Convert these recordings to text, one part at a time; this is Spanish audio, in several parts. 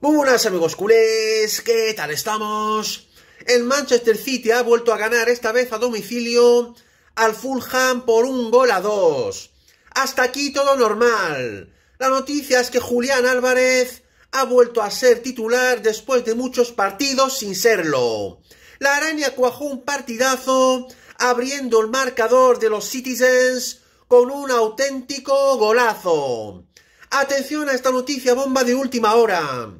buenas amigos culés, ¿qué tal estamos? El Manchester City ha vuelto a ganar esta vez a domicilio al Fulham por un gol a dos. Hasta aquí todo normal. La noticia es que Julián Álvarez ha vuelto a ser titular después de muchos partidos sin serlo. La araña cuajó un partidazo abriendo el marcador de los Citizens con un auténtico golazo. Atención a esta noticia bomba de última hora.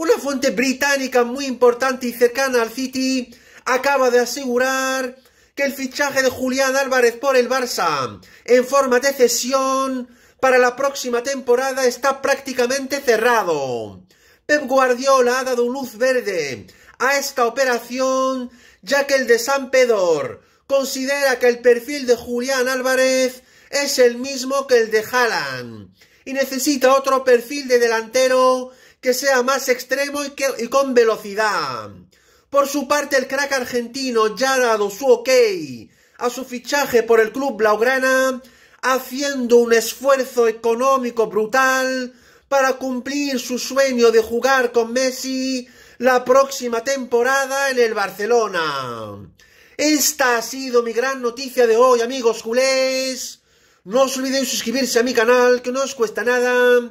Una fuente británica muy importante y cercana al City acaba de asegurar que el fichaje de Julián Álvarez por el Barça en forma de cesión para la próxima temporada está prácticamente cerrado. Pep Guardiola ha dado luz verde a esta operación ya que el de San Pedor considera que el perfil de Julián Álvarez es el mismo que el de Haaland y necesita otro perfil de delantero que sea más extremo y, con velocidad. Por su parte, el crack argentino ya ha dado su ok a su fichaje por el club blaugrana, haciendo un esfuerzo económico brutal para cumplir su sueño de jugar con Messi la próxima temporada en el Barcelona. Esta ha sido mi gran noticia de hoy, amigos culés. No os olvidéis suscribirse a mi canal, que no os cuesta nada